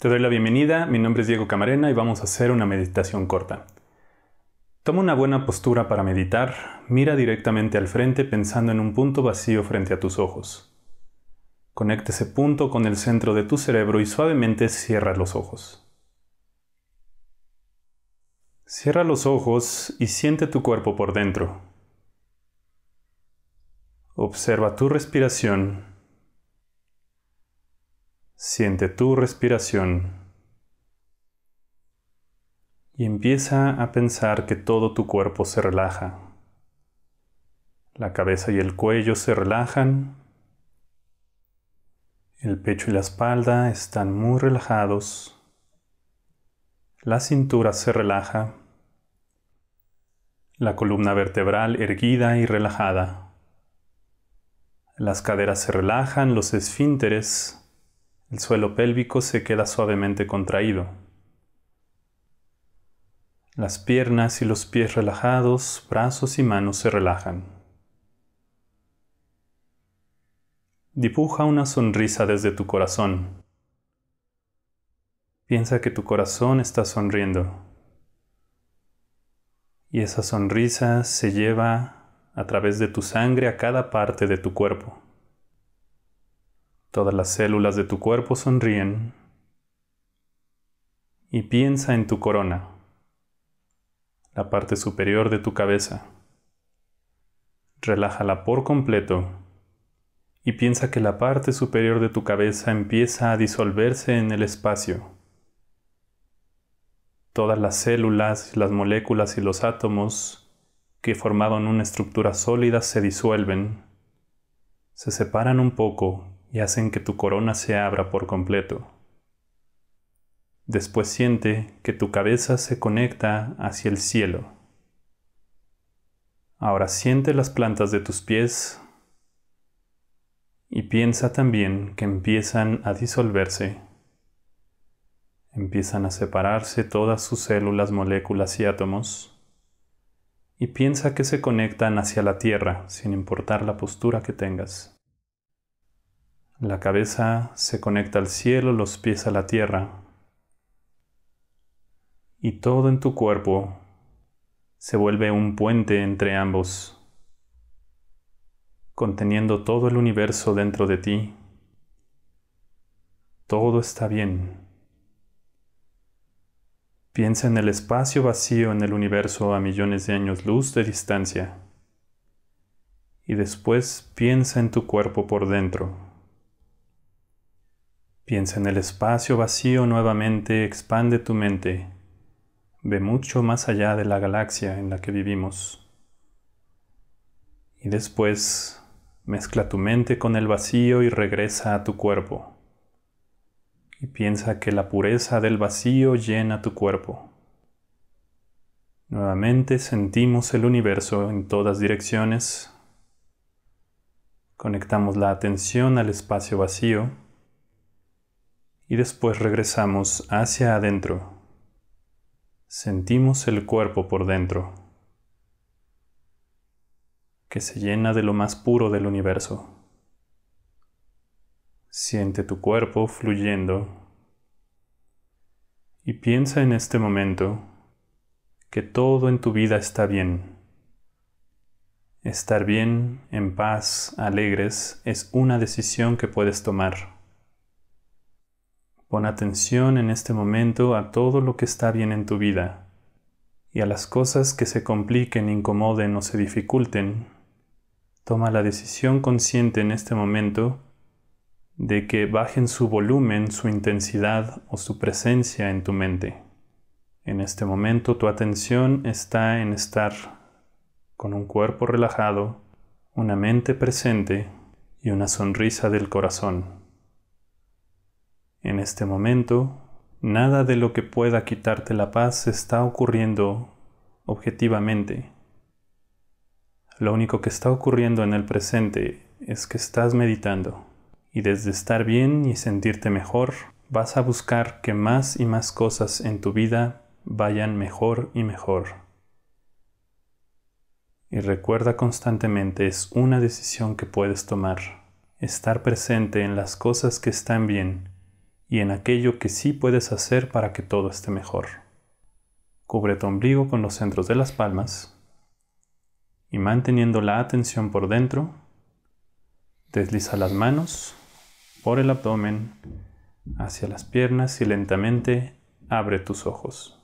Te doy la bienvenida, mi nombre es Diego Camarena y vamos a hacer una meditación corta. Toma una buena postura para meditar, mira directamente al frente pensando en un punto vacío frente a tus ojos. Conecta ese punto con el centro de tu cerebro y suavemente cierra los ojos. Cierra los ojos y siente tu cuerpo por dentro. Observa tu respiración Siente tu respiración y empieza a pensar que todo tu cuerpo se relaja. La cabeza y el cuello se relajan. El pecho y la espalda están muy relajados. La cintura se relaja. La columna vertebral erguida y relajada. Las caderas se relajan, los esfínteres el suelo pélvico se queda suavemente contraído. Las piernas y los pies relajados, brazos y manos se relajan. Dibuja una sonrisa desde tu corazón. Piensa que tu corazón está sonriendo. Y esa sonrisa se lleva a través de tu sangre a cada parte de tu cuerpo. Todas las células de tu cuerpo sonríen y piensa en tu corona, la parte superior de tu cabeza. Relájala por completo y piensa que la parte superior de tu cabeza empieza a disolverse en el espacio. Todas las células, las moléculas y los átomos que formaban una estructura sólida se disuelven, se separan un poco y hacen que tu corona se abra por completo. Después siente que tu cabeza se conecta hacia el cielo. Ahora siente las plantas de tus pies y piensa también que empiezan a disolverse. Empiezan a separarse todas sus células, moléculas y átomos. Y piensa que se conectan hacia la Tierra sin importar la postura que tengas. La cabeza se conecta al cielo, los pies a la tierra. Y todo en tu cuerpo se vuelve un puente entre ambos, conteniendo todo el universo dentro de ti. Todo está bien. Piensa en el espacio vacío en el universo a millones de años luz de distancia. Y después piensa en tu cuerpo por dentro. Piensa en el espacio vacío nuevamente, expande tu mente. Ve mucho más allá de la galaxia en la que vivimos. Y después mezcla tu mente con el vacío y regresa a tu cuerpo. Y piensa que la pureza del vacío llena tu cuerpo. Nuevamente sentimos el universo en todas direcciones. Conectamos la atención al espacio vacío y después regresamos hacia adentro. Sentimos el cuerpo por dentro, que se llena de lo más puro del universo. Siente tu cuerpo fluyendo y piensa en este momento que todo en tu vida está bien. Estar bien, en paz, alegres, es una decisión que puedes tomar. Pon atención en este momento a todo lo que está bien en tu vida y a las cosas que se compliquen, incomoden o se dificulten. Toma la decisión consciente en este momento de que bajen su volumen, su intensidad o su presencia en tu mente. En este momento tu atención está en estar con un cuerpo relajado, una mente presente y una sonrisa del corazón en este momento, nada de lo que pueda quitarte la paz está ocurriendo objetivamente. Lo único que está ocurriendo en el presente es que estás meditando y desde estar bien y sentirte mejor, vas a buscar que más y más cosas en tu vida vayan mejor y mejor. Y recuerda constantemente, es una decisión que puedes tomar, estar presente en las cosas que están bien y en aquello que sí puedes hacer para que todo esté mejor. Cubre tu ombligo con los centros de las palmas y manteniendo la atención por dentro, desliza las manos por el abdomen hacia las piernas y lentamente abre tus ojos.